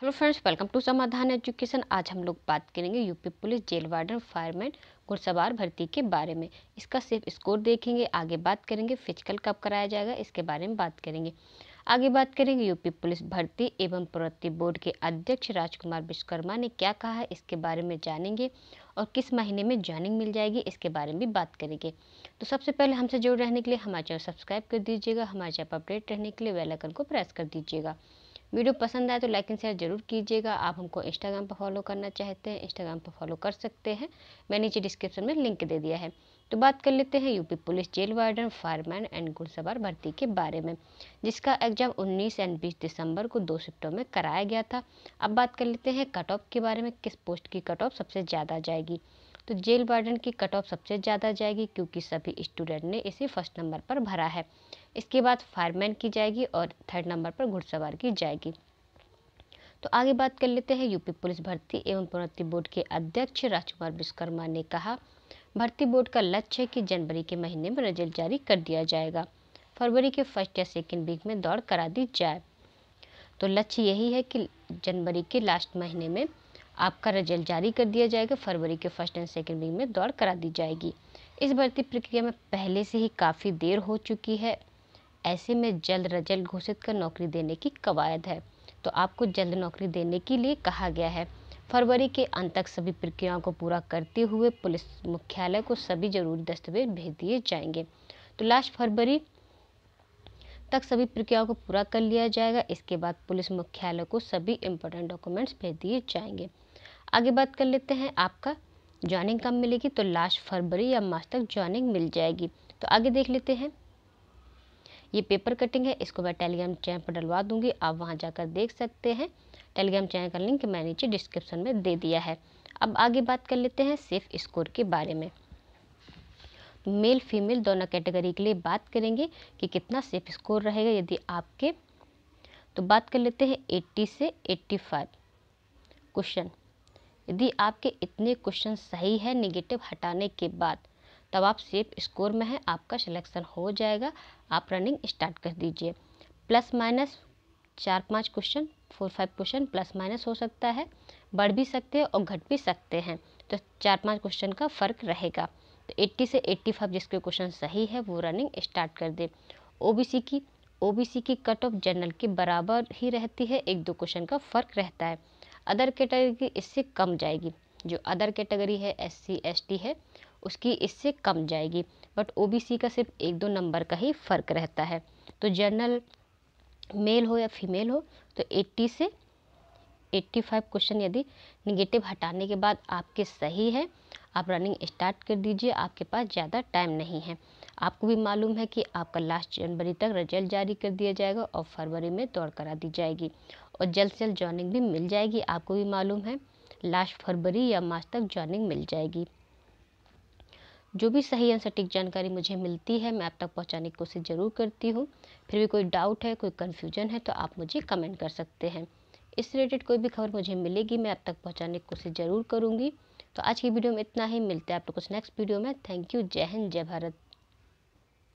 hello friends welcome to Samadhan education आज हम लोग बात करेंगे UP police jail warden fireman घुड़सवार भर्ती के बारे में इसका सिर्फ स्कोर देखेंगे आगे बात करेंगे फिजिकल कब कराया जाएगा इसके बारे में बात करेंगे आगे बात करेंगे यूपी पुलिस भर्ती एवं प्रवृत्ति बोर्ड के अध्यक्ष राजकुमार विश्वकर्मा ने क्या कहा है इसके बारे में जानेंगे और किस महीने में ज्वाइनिंग मिल जाएगी इसके बारे में भी बात करेंगे तो सबसे पहले हमसे जुड़ रहने के लिए हमारे चैनल सब्सक्राइब कर दीजिएगा हमारे चैनल अपडेट रहने के लिए वेलाइकन को प्रेस कर दीजिएगा वीडियो पसंद आए तो लाइक एंड शेयर जरूर कीजिएगा आप हमको इंस्टाग्राम पर फॉलो करना चाहते हैं इंस्टाग्राम पर फॉलो कर सकते हैं मैं नीचे डिस्क्रिप्शन में लिंक दे दिया है तो बात कर लेते हैं UP police jail warden fireman and घुड़सवार भर्ती के बारे में जिसका एग्जाम 19 एंड 20 दिसंबर को दो शिफ्टों में कराया गया था अब बात कर लेते हैं कट ऑफ के बारे में किस पोस्ट की कट ऑफ सबसे ज़्यादा जाएगी तो जेल वार्डन की कट ऑफ सबसे ज़्यादा जाएगी क्योंकि सभी स्टूडेंट ने इसे फर्स्ट नंबर पर भरा है इसके बाद फायरमैन की जाएगी और थर्ड नंबर पर घुड़सवार की जाएगी तो आगे बात कर लेते हैं यूपी पुलिस भर्ती एवं प्रोन्नति बोर्ड के अध्यक्ष राजकुमार विश्वकर्मा ने कहा भर्ती बोर्ड का लक्ष्य है कि जनवरी के महीने में रिजल्ट जारी कर दिया जाएगा फरवरी के फर्स्ट या सेकेंड वीक में दौड़ करा दी जाए तो लक्ष्य यही है कि जनवरी के लास्ट महीने में आपका रिजल्ट जारी कर दिया जाएगा फरवरी के फर्स्ट एंड सेकेंड वीक में दौड़ करा दी जाएगी इस भर्ती प्रक्रिया में पहले से ही काफ़ी देर हो चुकी है ऐसे में जल्द रजल्ट घोषित कर नौकरी देने की कवायद है तो आपको जल्द नौकरी देने के लिए कहा गया है फरवरी के अंत तक सभी प्रक्रियाओं को पूरा करते हुए पुलिस मुख्यालय को सभी जरूरी दस्तावेज भेज दिए जाएंगे तो लास्ट फरवरी तक सभी प्रक्रियाओं को पूरा कर लिया जाएगा इसके बाद पुलिस मुख्यालय को सभी इम्पोर्टेंट डॉक्यूमेंट्स भेज दिए जाएंगे आगे बात कर लेते हैं आपका ज्वाइनिंग कब मिलेगी तो लास्ट फरवरी या मार्च तक ज्वाइनिंग मिल जाएगी तो आगे देख लेते हैं ये पेपर कटिंग है इसको मैं टेलीग्राम चैनल पर डलवा दूंगी आप वहाँ जाकर देख सकते हैं टेलीग्राम चैनल का लिंक मैं नीचे डिस्क्रिप्शन में दे दिया है अब आगे बात कर लेते हैं सेफ स्कोर के बारे में मेल फीमेल दोनों कैटेगरी के लिए बात करेंगे कि कितना सेफ स्कोर रहेगा यदि आपके तो बात कर लेते हैं 80 से 85 क्वेश्चन यदि आपके इतने क्वेश्चन सही है निगेटिव हटाने के बाद तब आप सेफ स्कोर में हैं आपका सिलेक्शन हो जाएगा आप रनिंग स्टार्ट कर दीजिए प्लस माइनस चार पाँच question four five question plus minus हो सकता है बढ़ भी सकते हैं और घट भी सकते हैं तो चार पाँच क्वेश्चन का फ़र्क रहेगा तो 80 से 85 जिसके क्वेश्चन सही है वो रनिंग स्टार्ट कर दे ओबीसी की ओबीसी की कट ऑफ जनरल के बराबर ही रहती है एक दो क्वेश्चन का फ़र्क रहता है अदर कैटेगरी इससे कम जाएगी जो अदर कैटेगरी है एस सी एस टी है उसकी इससे कम जाएगी बट ओ बी सी का सिर्फ एक दो नंबर का ही फ़र्क रहता है तो जनरल मेल हो या फीमेल हो तो 80 से 85 क्वेश्चन यदि निगेटिव हटाने के बाद आपके सही है आप रनिंग स्टार्ट कर दीजिए आपके पास ज़्यादा टाइम नहीं है आपको भी मालूम है कि आपका लास्ट जनवरी तक रिजल्ट जारी कर दिया जाएगा और फरवरी में दौड़ करा दी जाएगी और जल्द से जल्द जॉइनिंग भी मिल जाएगी आपको भी मालूम है लास्ट फरवरी या मार्च तक जॉइनिंग मिल जाएगी जो भी सही एंड सटीक जानकारी मुझे मिलती है मैं आप तक पहुंचाने की कोशिश ज़रूर करती हूँ फिर भी कोई डाउट है कोई कन्फ्यूजन है तो आप मुझे कमेंट कर सकते हैं इस रिलेटेड कोई भी खबर मुझे मिलेगी मैं आप तक पहुँचाने की कोशिश ज़रूर करूँगी तो आज की वीडियो में इतना ही मिलते हैं आप लोग कुछ नेक्स्ट वीडियो में थैंक यू जय हिंद जय भारत